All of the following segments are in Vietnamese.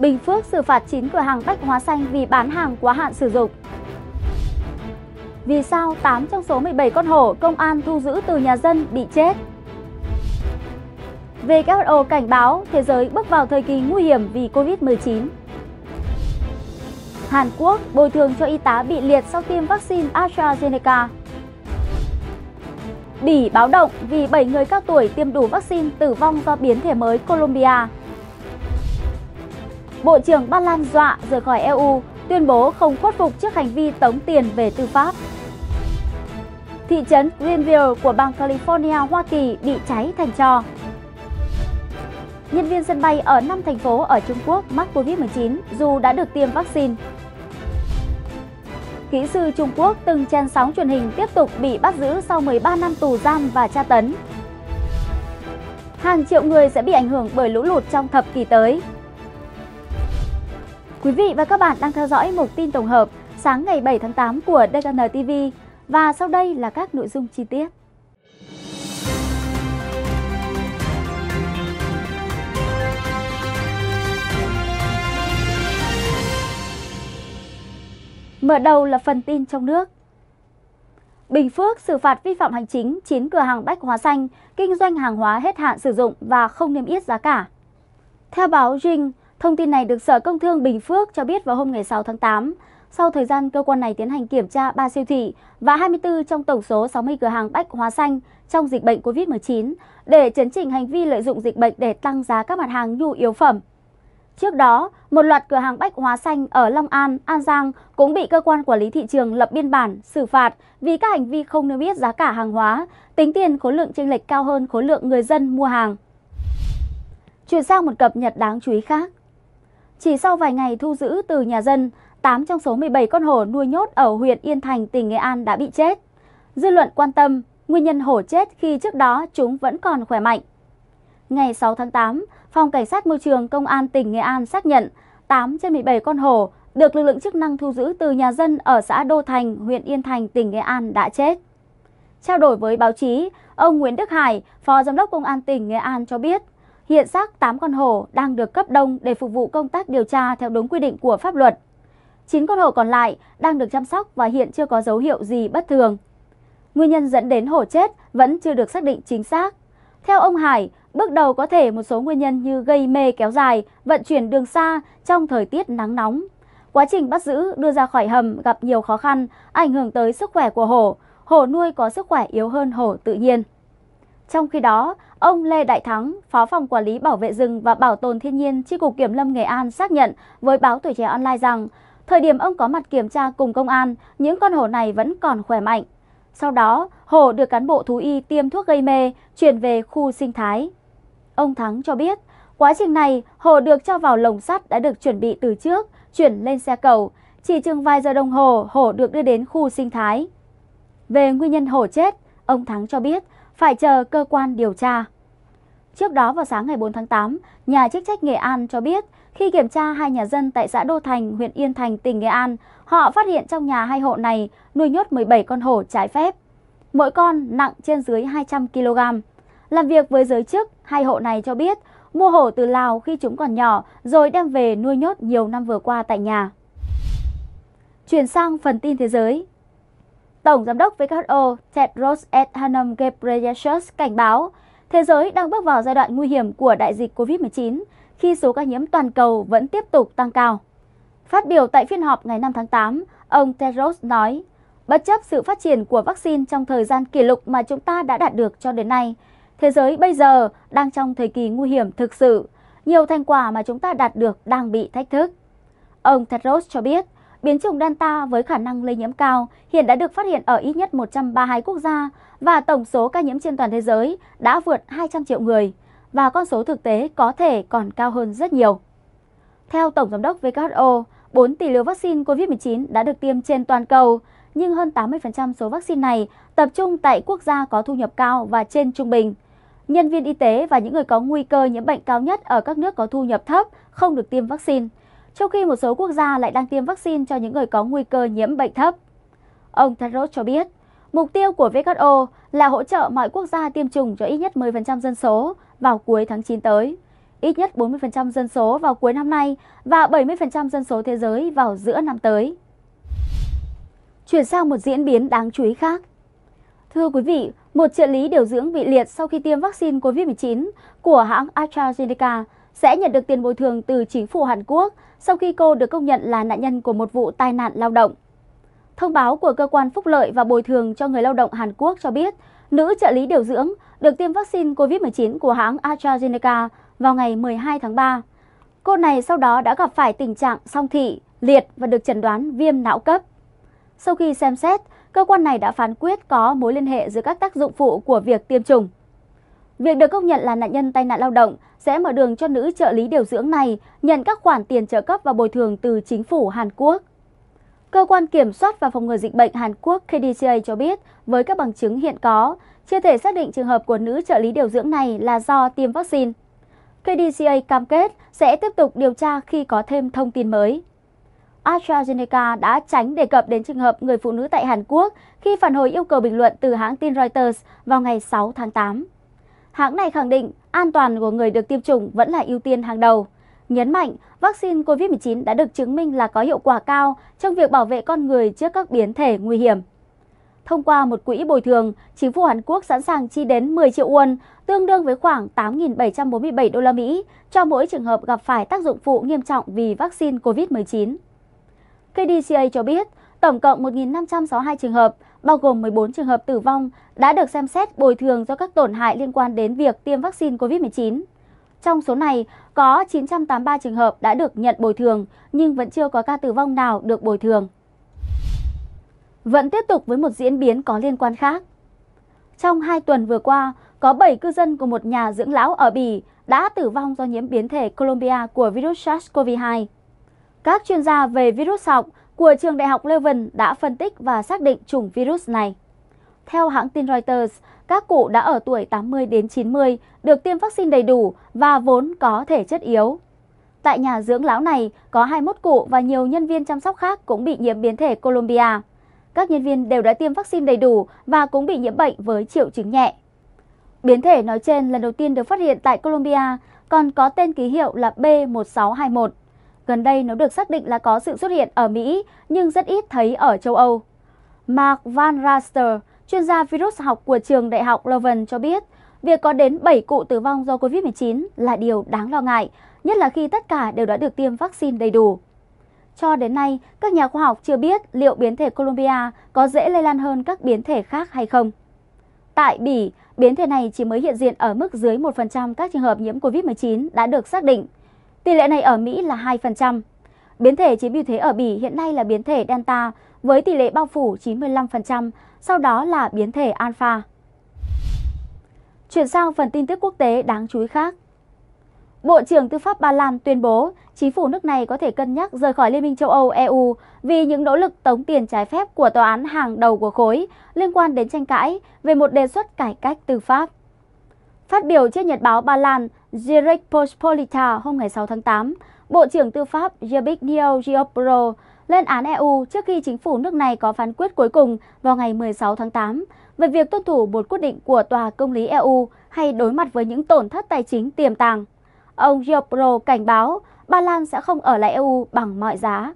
Bình Phước xử phạt 9 cửa hàng bách hóa xanh vì bán hàng quá hạn sử dụng. Vì sao 8 trong số 17 con hổ công an thu giữ từ nhà dân bị chết? WHO cảnh báo thế giới bước vào thời kỳ nguy hiểm vì Covid-19. Hàn Quốc bồi thường cho y tá bị liệt sau tiêm vaccine AstraZeneca. Bỉ báo động vì 7 người cao tuổi tiêm đủ vaccine tử vong do biến thể mới Colombia. Bộ trưởng Ba Lan dọa rời khỏi EU, tuyên bố không khuất phục trước hành vi tống tiền về tư pháp. Thị trấn Greenville của bang California, Hoa Kỳ bị cháy thành tro. Nhân viên sân bay ở 5 thành phố ở Trung Quốc mắc Covid-19 dù đã được tiêm vaccine. Kỹ sư Trung Quốc từng chen sóng truyền hình tiếp tục bị bắt giữ sau 13 năm tù giam và tra tấn. Hàng triệu người sẽ bị ảnh hưởng bởi lũ lụt trong thập kỷ tới. Quý vị và các bạn đang theo dõi một tin tổng hợp sáng ngày 7 tháng 8 của DKN TV và sau đây là các nội dung chi tiết. Mở đầu là phần tin trong nước. Bình Phước xử phạt vi phạm hành chính 9 cửa hàng bách hóa xanh kinh doanh hàng hóa hết hạn sử dụng và không niêm yết giá cả. Theo báo Jing. Thông tin này được Sở Công Thương Bình Phước cho biết vào hôm ngày 6 tháng 8. Sau thời gian cơ quan này tiến hành kiểm tra 3 siêu thị và 24 trong tổng số 60 cửa hàng bách hóa xanh trong dịch bệnh COVID-19 để chấn chỉnh hành vi lợi dụng dịch bệnh để tăng giá các mặt hàng nhu yếu phẩm. Trước đó, một loạt cửa hàng bách hóa xanh ở Long An, An Giang cũng bị cơ quan quản lý thị trường lập biên bản, xử phạt vì các hành vi không niêm biết giá cả hàng hóa, tính tiền khối lượng chênh lệch cao hơn khối lượng người dân mua hàng. Chuyển sang một cập nhật đáng chú ý khác. Chỉ sau vài ngày thu giữ từ nhà dân, 8 trong số 17 con hổ nuôi nhốt ở huyện Yên Thành, tỉnh Nghệ An đã bị chết. Dư luận quan tâm nguyên nhân hổ chết khi trước đó chúng vẫn còn khỏe mạnh. Ngày 6 tháng 8, Phòng Cảnh sát Môi trường Công an tỉnh Nghệ An xác nhận 8 trên 17 con hổ được lực lượng chức năng thu giữ từ nhà dân ở xã Đô Thành, huyện Yên Thành, tỉnh Nghệ An đã chết. Trao đổi với báo chí, ông Nguyễn Đức Hải, Phó Giám đốc Công an tỉnh Nghệ An cho biết, Hiện xác 8 con hổ đang được cấp đông để phục vụ công tác điều tra theo đúng quy định của pháp luật. 9 con hổ còn lại đang được chăm sóc và hiện chưa có dấu hiệu gì bất thường. Nguyên nhân dẫn đến hổ chết vẫn chưa được xác định chính xác. Theo ông Hải, bước đầu có thể một số nguyên nhân như gây mê kéo dài, vận chuyển đường xa trong thời tiết nắng nóng. Quá trình bắt giữ đưa ra khỏi hầm gặp nhiều khó khăn, ảnh hưởng tới sức khỏe của hổ. Hổ nuôi có sức khỏe yếu hơn hổ tự nhiên. Trong khi đó, ông Lê Đại Thắng, Phó phòng Quản lý Bảo vệ rừng và Bảo tồn Thiên nhiên Chi cục Kiểm lâm Nghệ An xác nhận với báo Tuổi trẻ online rằng thời điểm ông có mặt kiểm tra cùng công an, những con hổ này vẫn còn khỏe mạnh. Sau đó, hổ được cán bộ thú y tiêm thuốc gây mê, chuyển về khu sinh thái. Ông Thắng cho biết, quá trình này, hổ được cho vào lồng sắt đã được chuẩn bị từ trước, chuyển lên xe cầu. Chỉ chừng vài giờ đồng hồ, hổ được đưa đến khu sinh thái. Về nguyên nhân hổ chết, ông Thắng cho biết, phải chờ cơ quan điều tra. Trước đó vào sáng ngày 4 tháng 8, nhà chức trách Nghệ An cho biết khi kiểm tra hai nhà dân tại xã Đô Thành, huyện Yên Thành, tỉnh Nghệ An, họ phát hiện trong nhà hai hộ này nuôi nhốt 17 con hổ trái phép. Mỗi con nặng trên dưới 200 kg. Làm việc với giới chức, hai hộ này cho biết mua hổ từ Lào khi chúng còn nhỏ rồi đem về nuôi nhốt nhiều năm vừa qua tại nhà. Chuyển sang phần tin thế giới. Tổng Giám đốc WHO Tedros Adhanom Ghebreyesus cảnh báo thế giới đang bước vào giai đoạn nguy hiểm của đại dịch COVID-19 khi số ca nhiễm toàn cầu vẫn tiếp tục tăng cao. Phát biểu tại phiên họp ngày 5 tháng 8, ông Tedros nói, bất chấp sự phát triển của vaccine trong thời gian kỷ lục mà chúng ta đã đạt được cho đến nay, thế giới bây giờ đang trong thời kỳ nguy hiểm thực sự. Nhiều thành quả mà chúng ta đạt được đang bị thách thức. Ông Tedros cho biết, Biến chủng Delta với khả năng lây nhiễm cao hiện đã được phát hiện ở ít nhất 132 quốc gia và tổng số ca nhiễm trên toàn thế giới đã vượt 200 triệu người và con số thực tế có thể còn cao hơn rất nhiều. Theo Tổng Giám đốc WHO, 4 tỷ liều vaccine COVID-19 đã được tiêm trên toàn cầu, nhưng hơn 80% số vaccine này tập trung tại quốc gia có thu nhập cao và trên trung bình. Nhân viên y tế và những người có nguy cơ nhiễm bệnh cao nhất ở các nước có thu nhập thấp không được tiêm vaccine trong khi một số quốc gia lại đang tiêm vaccine cho những người có nguy cơ nhiễm bệnh thấp. Ông Tedros cho biết, mục tiêu của WHO là hỗ trợ mọi quốc gia tiêm chủng cho ít nhất 10% dân số vào cuối tháng 9 tới, ít nhất 40% dân số vào cuối năm nay và 70% dân số thế giới vào giữa năm tới. Chuyển sang một diễn biến đáng chú ý khác. Thưa quý vị, một trợ lý điều dưỡng bị liệt sau khi tiêm vaccine COVID-19 của hãng AstraZeneca sẽ nhận được tiền bồi thường từ chính phủ Hàn Quốc sau khi cô được công nhận là nạn nhân của một vụ tai nạn lao động. Thông báo của Cơ quan Phúc lợi và Bồi thường cho người lao động Hàn Quốc cho biết, nữ trợ lý điều dưỡng được tiêm vaccine COVID-19 của hãng AstraZeneca vào ngày 12 tháng 3. Cô này sau đó đã gặp phải tình trạng song thị, liệt và được chẩn đoán viêm não cấp. Sau khi xem xét, cơ quan này đã phán quyết có mối liên hệ giữa các tác dụng phụ của việc tiêm chủng. Việc được công nhận là nạn nhân tai nạn lao động sẽ mở đường cho nữ trợ lý điều dưỡng này nhận các khoản tiền trợ cấp và bồi thường từ chính phủ Hàn Quốc. Cơ quan Kiểm soát và Phòng ngừa Dịch bệnh Hàn Quốc KDCA cho biết, với các bằng chứng hiện có, chưa thể xác định trường hợp của nữ trợ lý điều dưỡng này là do tiêm vaccine. KDCA cam kết sẽ tiếp tục điều tra khi có thêm thông tin mới. AstraZeneca đã tránh đề cập đến trường hợp người phụ nữ tại Hàn Quốc khi phản hồi yêu cầu bình luận từ hãng tin Reuters vào ngày 6 tháng 8. Hãng này khẳng định an toàn của người được tiêm chủng vẫn là ưu tiên hàng đầu. Nhấn mạnh, vaccine COVID-19 đã được chứng minh là có hiệu quả cao trong việc bảo vệ con người trước các biến thể nguy hiểm. Thông qua một quỹ bồi thường, chính phủ Hàn Quốc sẵn sàng chi đến 10 triệu won, tương đương với khoảng 8.747 đô la Mỹ cho mỗi trường hợp gặp phải tác dụng phụ nghiêm trọng vì vaccine COVID-19. KDCA cho biết, tổng cộng 1.562 trường hợp bao gồm 14 trường hợp tử vong, đã được xem xét bồi thường do các tổn hại liên quan đến việc tiêm vaccine COVID-19. Trong số này, có 983 trường hợp đã được nhận bồi thường, nhưng vẫn chưa có ca tử vong nào được bồi thường. Vẫn tiếp tục với một diễn biến có liên quan khác. Trong 2 tuần vừa qua, có 7 cư dân của một nhà dưỡng lão ở Bỉ đã tử vong do nhiễm biến thể Colombia của virus SARS-CoV-2. Các chuyên gia về virus sọc của trường đại học Leuven đã phân tích và xác định chủng virus này. Theo hãng tin Reuters, các cụ đã ở tuổi 80 đến 90 được tiêm vaccine đầy đủ và vốn có thể chất yếu. Tại nhà dưỡng lão này, có 21 cụ và nhiều nhân viên chăm sóc khác cũng bị nhiễm biến thể Colombia. Các nhân viên đều đã tiêm vaccine đầy đủ và cũng bị nhiễm bệnh với triệu chứng nhẹ. Biến thể nói trên lần đầu tiên được phát hiện tại Colombia còn có tên ký hiệu là B1621 Gần đây nó được xác định là có sự xuất hiện ở Mỹ nhưng rất ít thấy ở châu Âu. Mark Van Raster, chuyên gia virus học của trường Đại học Leuven cho biết, việc có đến 7 cụ tử vong do COVID-19 là điều đáng lo ngại, nhất là khi tất cả đều đã được tiêm vaccine đầy đủ. Cho đến nay, các nhà khoa học chưa biết liệu biến thể Colombia có dễ lây lan hơn các biến thể khác hay không. Tại Bỉ, biến thể này chỉ mới hiện diện ở mức dưới 1% các trường hợp nhiễm COVID-19 đã được xác định. Tỷ lệ này ở Mỹ là 2%. Biến thể chiếm ưu thế ở Bỉ hiện nay là biến thể Delta với tỷ lệ bao phủ 95%, sau đó là biến thể Alpha. Chuyển sang phần tin tức quốc tế đáng chú ý khác. Bộ trưởng Tư pháp Ba Lan tuyên bố chính phủ nước này có thể cân nhắc rời khỏi Liên minh châu Âu EU vì những nỗ lực tống tiền trái phép của tòa án hàng đầu của khối liên quan đến tranh cãi về một đề xuất cải cách tư pháp. Phát biểu trên nhật báo Ba Lan Zirek Pospolita hôm ngày 6 tháng 8, Bộ trưởng Tư pháp Zbigniew Giopro lên án EU trước khi chính phủ nước này có phán quyết cuối cùng vào ngày 16 tháng 8 về việc tuân thủ một quyết định của Tòa Công lý EU hay đối mặt với những tổn thất tài chính tiềm tàng. Ông Giopro cảnh báo Ba Lan sẽ không ở lại EU bằng mọi giá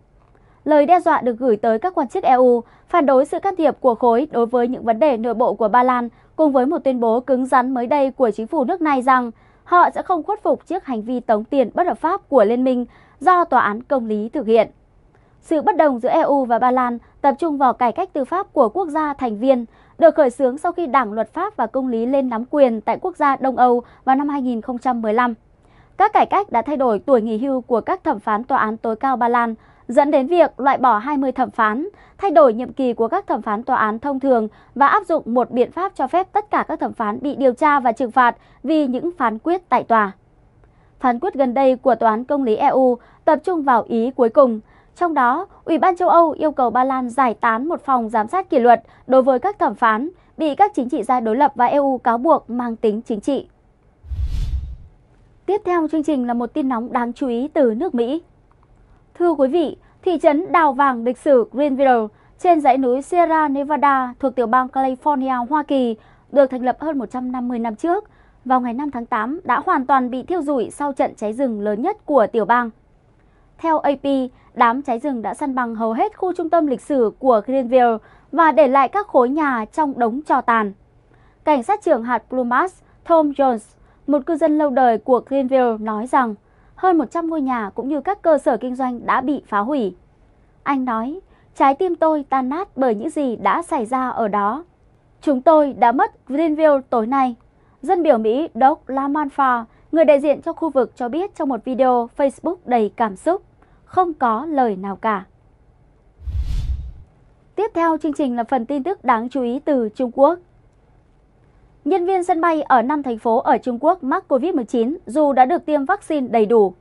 lời đe dọa được gửi tới các quan chức EU phản đối sự can thiệp của khối đối với những vấn đề nội bộ của Ba Lan cùng với một tuyên bố cứng rắn mới đây của chính phủ nước này rằng họ sẽ không khuất phục trước hành vi tống tiền bất hợp pháp của liên minh do tòa án công lý thực hiện. Sự bất đồng giữa EU và Ba Lan tập trung vào cải cách tư pháp của quốc gia thành viên, được khởi xướng sau khi Đảng Luật pháp và Công lý lên nắm quyền tại quốc gia Đông Âu vào năm 2015. Các cải cách đã thay đổi tuổi nghỉ hưu của các thẩm phán tòa án tối cao Ba Lan, dẫn đến việc loại bỏ 20 thẩm phán, thay đổi nhiệm kỳ của các thẩm phán tòa án thông thường và áp dụng một biện pháp cho phép tất cả các thẩm phán bị điều tra và trừng phạt vì những phán quyết tại tòa. Phán quyết gần đây của Tòa án Công lý EU tập trung vào ý cuối cùng. Trong đó, Ủy ban châu Âu yêu cầu Ba Lan giải tán một phòng giám sát kỷ luật đối với các thẩm phán bị các chính trị gia đối lập và EU cáo buộc mang tính chính trị. Tiếp theo chương trình là một tin nóng đáng chú ý từ nước Mỹ. Thưa quý vị, thị trấn Đào Vàng lịch sử Greenville trên dãy núi Sierra Nevada thuộc tiểu bang California, Hoa Kỳ được thành lập hơn 150 năm trước. Vào ngày 5 tháng 8 đã hoàn toàn bị thiêu rụi sau trận cháy rừng lớn nhất của tiểu bang. Theo AP, đám cháy rừng đã săn bằng hầu hết khu trung tâm lịch sử của Greenville và để lại các khối nhà trong đống tro tàn. Cảnh sát trưởng hạt Plumas Tom Jones, một cư dân lâu đời của Greenville nói rằng hơn 100 ngôi nhà cũng như các cơ sở kinh doanh đã bị phá hủy. Anh nói, trái tim tôi tan nát bởi những gì đã xảy ra ở đó. Chúng tôi đã mất Greenville tối nay. Dân biểu Mỹ Doc Lamanfa, người đại diện cho khu vực cho biết trong một video Facebook đầy cảm xúc, không có lời nào cả. Tiếp theo chương trình là phần tin tức đáng chú ý từ Trung Quốc. Nhân viên sân bay ở 5 thành phố ở Trung Quốc mắc COVID-19 dù đã được tiêm vaccine đầy đủ.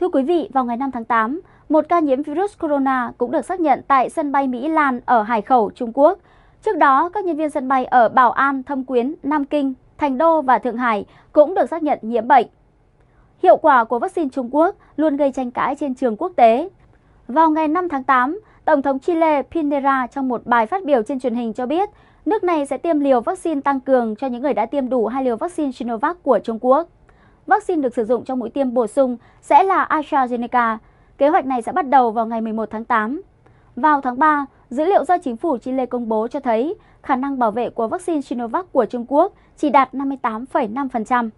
Thưa quý vị, vào ngày 5 tháng 8, một ca nhiễm virus corona cũng được xác nhận tại sân bay Mỹ Lan ở Hải Khẩu, Trung Quốc. Trước đó, các nhân viên sân bay ở Bảo An, Thâm Quyến, Nam Kinh, Thành Đô và Thượng Hải cũng được xác nhận nhiễm bệnh. Hiệu quả của vaccine Trung Quốc luôn gây tranh cãi trên trường quốc tế. Vào ngày 5 tháng 8, Tổng thống Chile Pinera trong một bài phát biểu trên truyền hình cho biết Nước này sẽ tiêm liều vaccine tăng cường cho những người đã tiêm đủ hai liều vaccine Sinovac của Trung Quốc. Vaccine được sử dụng cho mũi tiêm bổ sung sẽ là AstraZeneca. Kế hoạch này sẽ bắt đầu vào ngày 11 tháng 8. Vào tháng 3, dữ liệu do chính phủ Chile công bố cho thấy khả năng bảo vệ của vaccine Sinovac của Trung Quốc chỉ đạt 58,5%.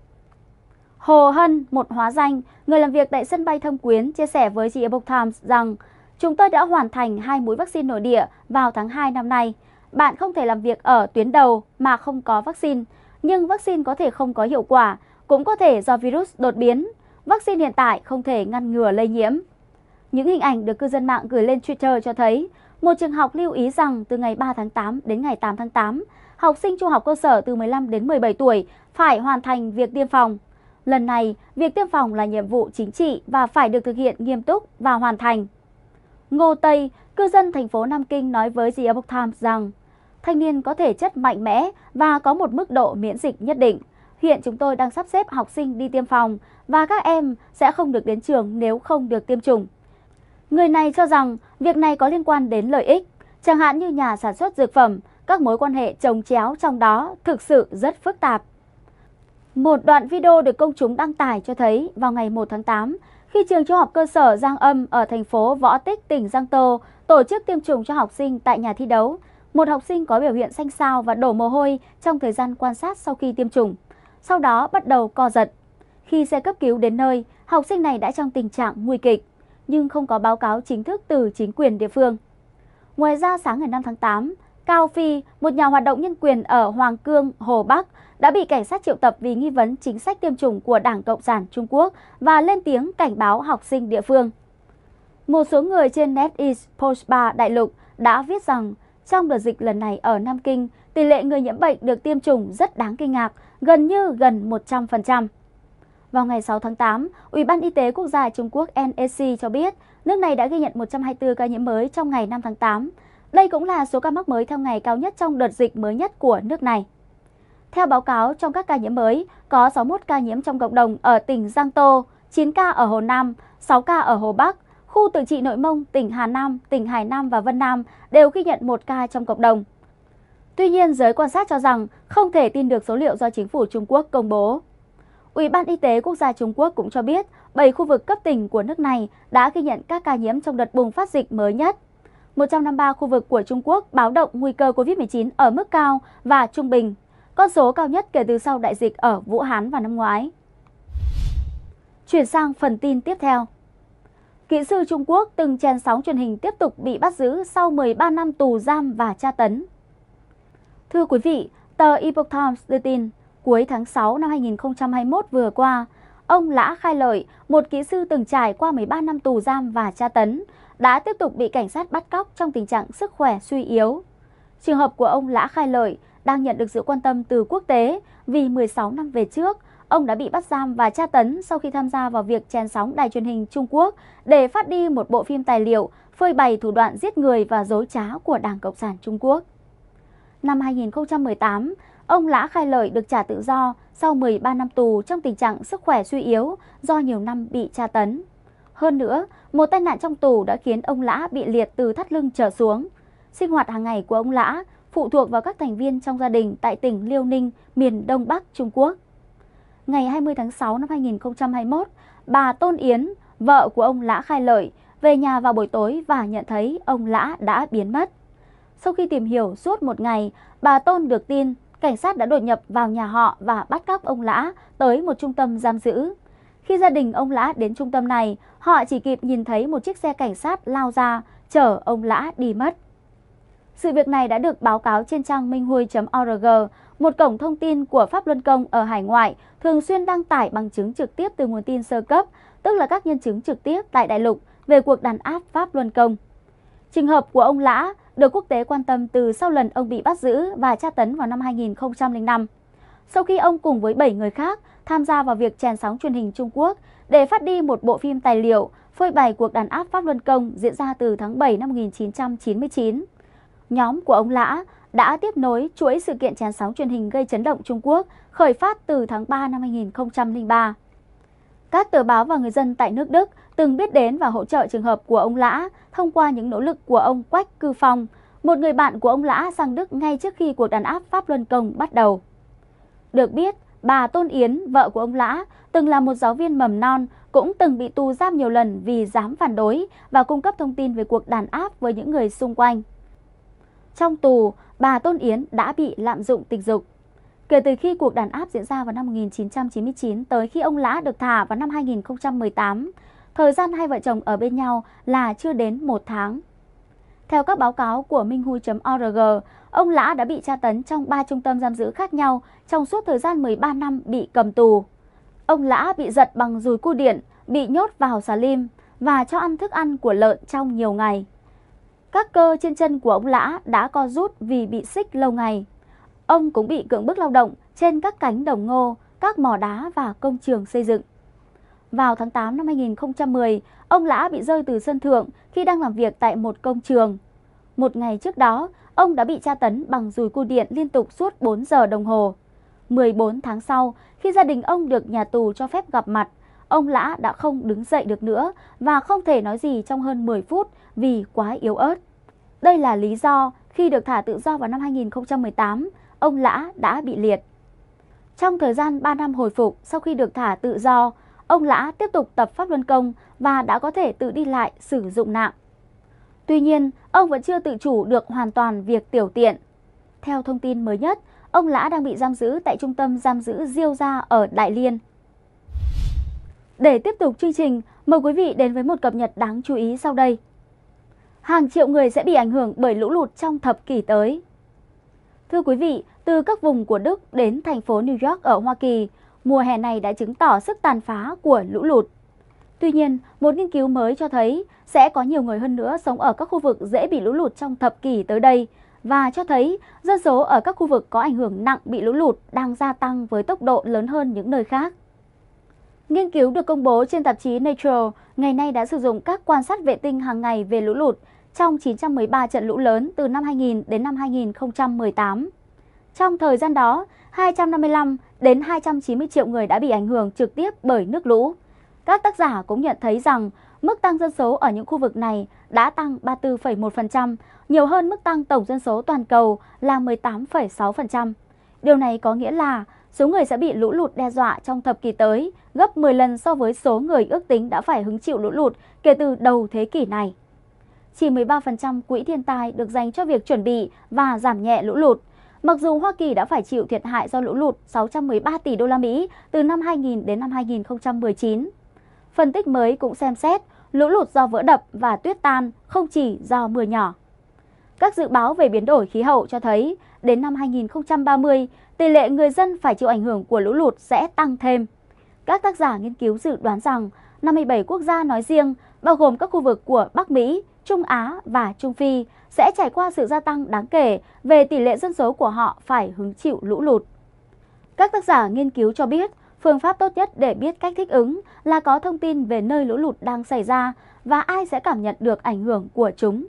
Hồ Hân, một hóa danh, người làm việc tại sân bay Thâm Quyến, chia sẻ với The Epoch Times rằng Chúng tôi đã hoàn thành hai mũi vaccine nội địa vào tháng 2 năm nay. Bạn không thể làm việc ở tuyến đầu mà không có vaccine, nhưng vaccine có thể không có hiệu quả, cũng có thể do virus đột biến. Vaccine hiện tại không thể ngăn ngừa lây nhiễm. Những hình ảnh được cư dân mạng gửi lên Twitter cho thấy, một trường học lưu ý rằng từ ngày 3 tháng 8 đến ngày 8 tháng 8, học sinh trung học cơ sở từ 15 đến 17 tuổi phải hoàn thành việc tiêm phòng. Lần này, việc tiêm phòng là nhiệm vụ chính trị và phải được thực hiện nghiêm túc và hoàn thành. Ngô Tây, cư dân thành phố Nam Kinh nói với The Epoch Times rằng thanh niên có thể chất mạnh mẽ và có một mức độ miễn dịch nhất định. Hiện chúng tôi đang sắp xếp học sinh đi tiêm phòng và các em sẽ không được đến trường nếu không được tiêm chủng. Người này cho rằng việc này có liên quan đến lợi ích, chẳng hạn như nhà sản xuất dược phẩm, các mối quan hệ trồng chéo trong đó thực sự rất phức tạp. Một đoạn video được công chúng đăng tải cho thấy vào ngày 1 tháng 8, khi trường trung học cơ sở Giang Âm ở thành phố Võ Tích, tỉnh Giang Tô tổ chức tiêm chủng cho học sinh tại nhà thi đấu, một học sinh có biểu hiện xanh xao và đổ mồ hôi trong thời gian quan sát sau khi tiêm chủng, sau đó bắt đầu co giật. Khi xe cấp cứu đến nơi, học sinh này đã trong tình trạng nguy kịch, nhưng không có báo cáo chính thức từ chính quyền địa phương. Ngoài ra, sáng ngày 5 tháng 8, Cao Phi, một nhà hoạt động nhân quyền ở Hoàng Cương, Hồ Bắc, đã bị cảnh sát triệu tập vì nghi vấn chính sách tiêm chủng của Đảng Cộng sản Trung Quốc và lên tiếng cảnh báo học sinh địa phương. Một số người trên NetEase Postbar đại lục đã viết rằng trong đợt dịch lần này ở Nam Kinh, tỷ lệ người nhiễm bệnh được tiêm chủng rất đáng kinh ngạc, gần như gần 100%. Vào ngày 6 tháng 8, Ủy ban Y tế Quốc gia Trung Quốc NEC cho biết nước này đã ghi nhận 124 ca nhiễm mới trong ngày 5 tháng 8. Đây cũng là số ca mắc mới theo ngày cao nhất trong đợt dịch mới nhất của nước này. Theo báo cáo, trong các ca nhiễm mới, có 61 ca nhiễm trong cộng đồng ở tỉnh Giang Tô, 9 ca ở Hồ Nam, 6 ca ở Hồ Bắc, Khu tự trị Nội Mông, tỉnh Hà Nam, tỉnh Hải Nam và Vân Nam đều ghi nhận một ca trong cộng đồng. Tuy nhiên, giới quan sát cho rằng không thể tin được số liệu do chính phủ Trung Quốc công bố. Ủy ban Y tế Quốc gia Trung Quốc cũng cho biết 7 khu vực cấp tỉnh của nước này đã ghi nhận các ca nhiễm trong đợt bùng phát dịch mới nhất. 153 khu vực của Trung Quốc báo động nguy cơ COVID-19 ở mức cao và trung bình, con số cao nhất kể từ sau đại dịch ở Vũ Hán vào năm ngoái. Chuyển sang phần tin tiếp theo. Kỹ sư Trung Quốc từng chèn sóng truyền hình tiếp tục bị bắt giữ sau 13 năm tù giam và tra tấn. Thưa quý vị, tờ Epoch Times đưa tin, cuối tháng 6 năm 2021 vừa qua, ông Lã Khai Lợi, một kỹ sư từng trải qua 13 năm tù giam và tra tấn, đã tiếp tục bị cảnh sát bắt cóc trong tình trạng sức khỏe suy yếu. Trường hợp của ông Lã Khai Lợi đang nhận được sự quan tâm từ quốc tế vì 16 năm về trước, Ông đã bị bắt giam và tra tấn sau khi tham gia vào việc chèn sóng đài truyền hình Trung Quốc để phát đi một bộ phim tài liệu phơi bày thủ đoạn giết người và dối trá của Đảng Cộng sản Trung Quốc. Năm 2018, ông Lã Khai Lợi được trả tự do sau 13 năm tù trong tình trạng sức khỏe suy yếu do nhiều năm bị tra tấn. Hơn nữa, một tai nạn trong tù đã khiến ông Lã bị liệt từ thắt lưng trở xuống. Sinh hoạt hàng ngày của ông Lã phụ thuộc vào các thành viên trong gia đình tại tỉnh Liêu Ninh, miền Đông Bắc Trung Quốc ngày 20 tháng 6 năm 2021, bà Tôn Yến, vợ của ông Lã Khai Lợi, về nhà vào buổi tối và nhận thấy ông Lã đã biến mất. Sau khi tìm hiểu suốt một ngày, bà Tôn được tin cảnh sát đã đột nhập vào nhà họ và bắt cóc ông Lã tới một trung tâm giam giữ. Khi gia đình ông Lã đến trung tâm này, họ chỉ kịp nhìn thấy một chiếc xe cảnh sát lao ra, chở ông Lã đi mất. Sự việc này đã được báo cáo trên trang minhhui.org một cổng thông tin của Pháp Luân Công ở hải ngoại thường xuyên đăng tải bằng chứng trực tiếp từ nguồn tin sơ cấp, tức là các nhân chứng trực tiếp tại đại lục về cuộc đàn áp Pháp Luân Công. Trường hợp của ông Lã được quốc tế quan tâm từ sau lần ông bị bắt giữ và tra tấn vào năm 2005. Sau khi ông cùng với 7 người khác tham gia vào việc chèn sóng truyền hình Trung Quốc để phát đi một bộ phim tài liệu phơi bày cuộc đàn áp Pháp Luân Công diễn ra từ tháng 7 năm 1999. Nhóm của ông Lã đã tiếp nối chuỗi sự kiện chán sóng truyền hình gây chấn động Trung Quốc khởi phát từ tháng 3 năm 2003. Các tờ báo và người dân tại nước Đức từng biết đến và hỗ trợ trường hợp của ông Lã thông qua những nỗ lực của ông Quách Cư Phong, một người bạn của ông Lã sang Đức ngay trước khi cuộc đàn áp Pháp Luân Công bắt đầu. Được biết, bà Tôn Yến, vợ của ông Lã, từng là một giáo viên mầm non, cũng từng bị tù giam nhiều lần vì dám phản đối và cung cấp thông tin về cuộc đàn áp với những người xung quanh. Trong tù, bà Tôn Yến đã bị lạm dụng tình dục. Kể từ khi cuộc đàn áp diễn ra vào năm 1999 tới khi ông Lã được thả vào năm 2018, thời gian hai vợ chồng ở bên nhau là chưa đến một tháng. Theo các báo cáo của minhhui.org, ông Lã đã bị tra tấn trong 3 trung tâm giam giữ khác nhau trong suốt thời gian 13 năm bị cầm tù. Ông Lã bị giật bằng dùi cu điện, bị nhốt vào xà lim và cho ăn thức ăn của lợn trong nhiều ngày. Các cơ trên chân của ông Lã đã co rút vì bị xích lâu ngày. Ông cũng bị cưỡng bức lao động trên các cánh đồng ngô, các mỏ đá và công trường xây dựng. Vào tháng 8 năm 2010, ông Lã bị rơi từ sân thượng khi đang làm việc tại một công trường. Một ngày trước đó, ông đã bị tra tấn bằng dùi cu điện liên tục suốt 4 giờ đồng hồ. 14 tháng sau, khi gia đình ông được nhà tù cho phép gặp mặt, ông Lã đã không đứng dậy được nữa và không thể nói gì trong hơn 10 phút vì quá yếu ớt. Đây là lý do khi được thả tự do vào năm 2018, ông Lã đã bị liệt. Trong thời gian 3 năm hồi phục sau khi được thả tự do, ông Lã tiếp tục tập pháp luân công và đã có thể tự đi lại sử dụng nặng. Tuy nhiên, ông vẫn chưa tự chủ được hoàn toàn việc tiểu tiện. Theo thông tin mới nhất, ông Lã đang bị giam giữ tại trung tâm giam giữ Diêu Gia ở Đại Liên, để tiếp tục chương trình, mời quý vị đến với một cập nhật đáng chú ý sau đây. Hàng triệu người sẽ bị ảnh hưởng bởi lũ lụt trong thập kỷ tới. Thưa quý vị, từ các vùng của Đức đến thành phố New York ở Hoa Kỳ, mùa hè này đã chứng tỏ sức tàn phá của lũ lụt. Tuy nhiên, một nghiên cứu mới cho thấy sẽ có nhiều người hơn nữa sống ở các khu vực dễ bị lũ lụt trong thập kỷ tới đây và cho thấy dân số ở các khu vực có ảnh hưởng nặng bị lũ lụt đang gia tăng với tốc độ lớn hơn những nơi khác. Nghiên cứu được công bố trên tạp chí Nature ngày nay đã sử dụng các quan sát vệ tinh hàng ngày về lũ lụt trong 913 trận lũ lớn từ năm 2000 đến năm 2018. Trong thời gian đó, 255 đến 290 triệu người đã bị ảnh hưởng trực tiếp bởi nước lũ. Các tác giả cũng nhận thấy rằng mức tăng dân số ở những khu vực này đã tăng 34,1%, nhiều hơn mức tăng tổng dân số toàn cầu là 18,6%. Điều này có nghĩa là số người sẽ bị lũ lụt đe dọa trong thập kỷ tới, gấp 10 lần so với số người ước tính đã phải hứng chịu lũ lụt kể từ đầu thế kỷ này. Chỉ 13% quỹ thiên tai được dành cho việc chuẩn bị và giảm nhẹ lũ lụt. Mặc dù Hoa Kỳ đã phải chịu thiệt hại do lũ lụt 613 tỷ đô la Mỹ từ năm 2000 đến năm 2019. Phân tích mới cũng xem xét lũ lụt do vỡ đập và tuyết tan không chỉ do mưa nhỏ. Các dự báo về biến đổi khí hậu cho thấy đến năm 2030, tỷ lệ người dân phải chịu ảnh hưởng của lũ lụt sẽ tăng thêm. Các tác giả nghiên cứu dự đoán rằng 57 quốc gia nói riêng, bao gồm các khu vực của Bắc Mỹ, Trung Á và Trung Phi sẽ trải qua sự gia tăng đáng kể về tỷ lệ dân số của họ phải hứng chịu lũ lụt. Các tác giả nghiên cứu cho biết, phương pháp tốt nhất để biết cách thích ứng là có thông tin về nơi lũ lụt đang xảy ra và ai sẽ cảm nhận được ảnh hưởng của chúng.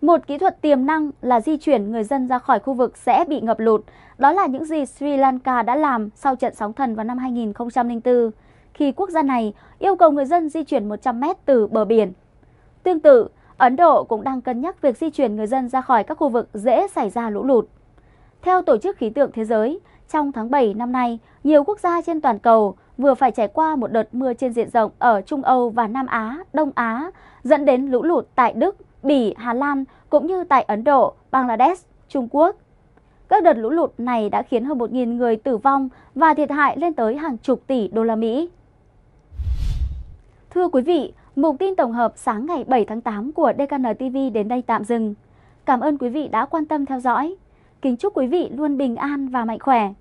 Một kỹ thuật tiềm năng là di chuyển người dân ra khỏi khu vực sẽ bị ngập lụt. Đó là những gì Sri Lanka đã làm sau trận sóng thần vào năm 2004, khi quốc gia này yêu cầu người dân di chuyển 100 mét từ bờ biển. Tương tự, Ấn Độ cũng đang cân nhắc việc di chuyển người dân ra khỏi các khu vực dễ xảy ra lũ lụt. Theo Tổ chức Khí tượng Thế giới, trong tháng 7 năm nay, nhiều quốc gia trên toàn cầu vừa phải trải qua một đợt mưa trên diện rộng ở Trung Âu và Nam Á, Đông Á, dẫn đến lũ lụt tại Đức, Bỉ, Hà Lan cũng như tại Ấn Độ, Bangladesh, Trung Quốc. Các đợt lũ lụt này đã khiến hơn 1.000 người tử vong và thiệt hại lên tới hàng chục tỷ đô la Mỹ. Thưa quý vị, mục tin tổng hợp sáng ngày 7 tháng 8 của DKN TV đến đây tạm dừng. Cảm ơn quý vị đã quan tâm theo dõi. Kính chúc quý vị luôn bình an và mạnh khỏe.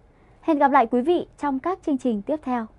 Hẹn gặp lại quý vị trong các chương trình tiếp theo.